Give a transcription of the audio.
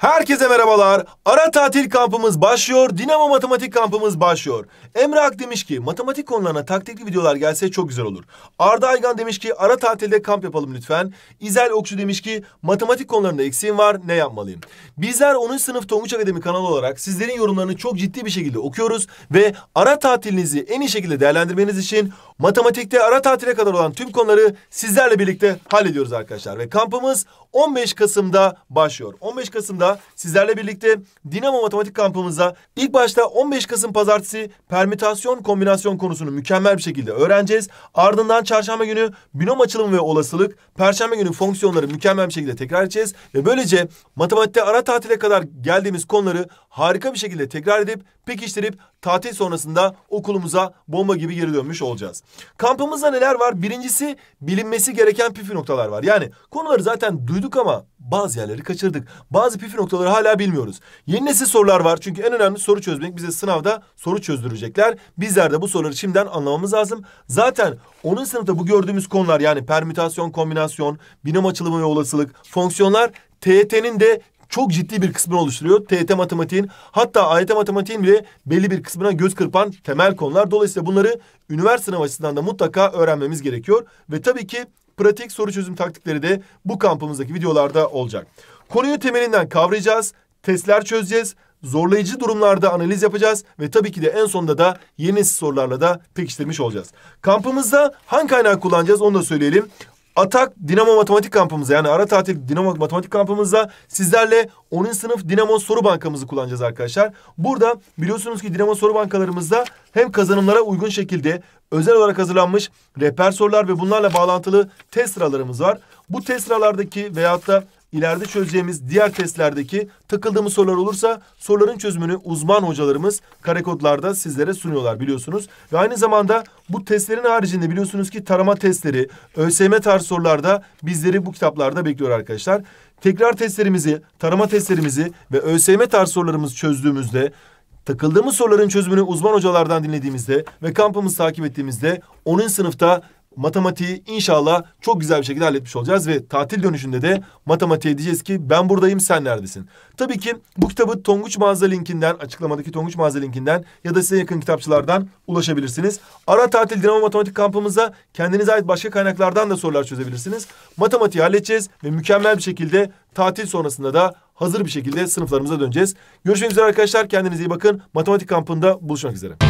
Herkese merhabalar. Ara tatil kampımız başlıyor. Dinamo matematik kampımız başlıyor. Emre Ak demiş ki matematik konularına taktikli videolar gelse çok güzel olur. Arda Aygan demiş ki ara tatilde kamp yapalım lütfen. İzel Okçu demiş ki matematik konularında eksiğim var ne yapmalıyım? Bizler 10. sınıf Tonguç Akademi kanalı olarak sizlerin yorumlarını çok ciddi bir şekilde okuyoruz ve ara tatilinizi en iyi şekilde değerlendirmeniz için matematikte ara tatile kadar olan tüm konuları sizlerle birlikte hallediyoruz arkadaşlar ve kampımız 15 Kasım'da başlıyor. 15 Kasım'da sizlerle birlikte Dinamo Matematik Kampımıza ilk başta 15 Kasım Pazartesi permütasyon kombinasyon konusunu mükemmel bir şekilde öğreneceğiz. Ardından çarşamba günü binom açılımı ve olasılık, perşembe günü fonksiyonları mükemmel bir şekilde tekrar edeceğiz. Ve böylece matematikte ara tatile kadar geldiğimiz konuları harika bir şekilde tekrar edip pekiştirip tatil sonrasında okulumuza bomba gibi geri dönmüş olacağız. Kampımızda neler var? Birincisi bilinmesi gereken püf noktalar var. Yani konuları zaten duyduk ama bazı yerleri kaçırdık. Bazı püf noktaları hala bilmiyoruz. Yeni nesil sorular var. Çünkü en önemli soru çözmek bize sınavda soru çözdürecekler. Bizler de bu soruları şimdiden anlamamız lazım. Zaten onun sınıfta bu gördüğümüz konular yani permütasyon, kombinasyon, binom açılımı ve olasılık, fonksiyonlar TYT'nin de çok ciddi bir kısmını oluşturuyor. TET matematiğin hatta AYT matematiğin bile belli bir kısmına göz kırpan temel konular. Dolayısıyla bunları üniversite sınavı açısından da mutlaka öğrenmemiz gerekiyor. Ve tabii ki pratik soru çözüm taktikleri de bu kampımızdaki videolarda olacak. Konuyu temelinden kavrayacağız, testler çözeceğiz, zorlayıcı durumlarda analiz yapacağız ve tabii ki de en sonunda da yeni sorularla da pekiştirmiş olacağız. Kampımızda hangi kaynak kullanacağız onu da söyleyelim. Atak Dinamo Matematik Kampımıza yani ara tatil Dinamo Matematik Kampımızda sizlerle 10. sınıf Dinamo Soru Bankamızı kullanacağız arkadaşlar. Burada biliyorsunuz ki Dinamo Soru Bankalarımızda hem kazanımlara uygun şekilde özel olarak hazırlanmış rehber sorular ve bunlarla bağlantılı test sıralarımız var. Bu test sıralardaki veyahut da ileride çözeceğimiz diğer testlerdeki takıldığımız sorular olursa soruların çözümünü uzman hocalarımız karekodlarda sizlere sunuyorlar biliyorsunuz. Ve aynı zamanda bu testlerin haricinde biliyorsunuz ki tarama testleri, ÖSYM tarz sorularda bizleri bu kitaplarda bekliyor arkadaşlar. Tekrar testlerimizi, tarama testlerimizi ve ÖSYM tarz sorularımızı çözdüğümüzde takıldığımız soruların çözümünü uzman hocalardan dinlediğimizde ve kampımızı takip ettiğimizde onun sınıfta matematiği inşallah çok güzel bir şekilde halletmiş olacağız ve tatil dönüşünde de matematiğe diyeceğiz ki ben buradayım sen neredesin? Tabii ki bu kitabı Tonguç Mağaza linkinden açıklamadaki Tonguç Mağaza linkinden ya da size yakın kitapçılardan ulaşabilirsiniz. Ara tatil Dinamo Matematik kampımıza kendinize ait başka kaynaklardan da sorular çözebilirsiniz. Matematiği halledeceğiz ve mükemmel bir şekilde tatil sonrasında da hazır bir şekilde sınıflarımıza döneceğiz. Görüşmek üzere arkadaşlar kendinize iyi bakın. Matematik kampında buluşmak üzere.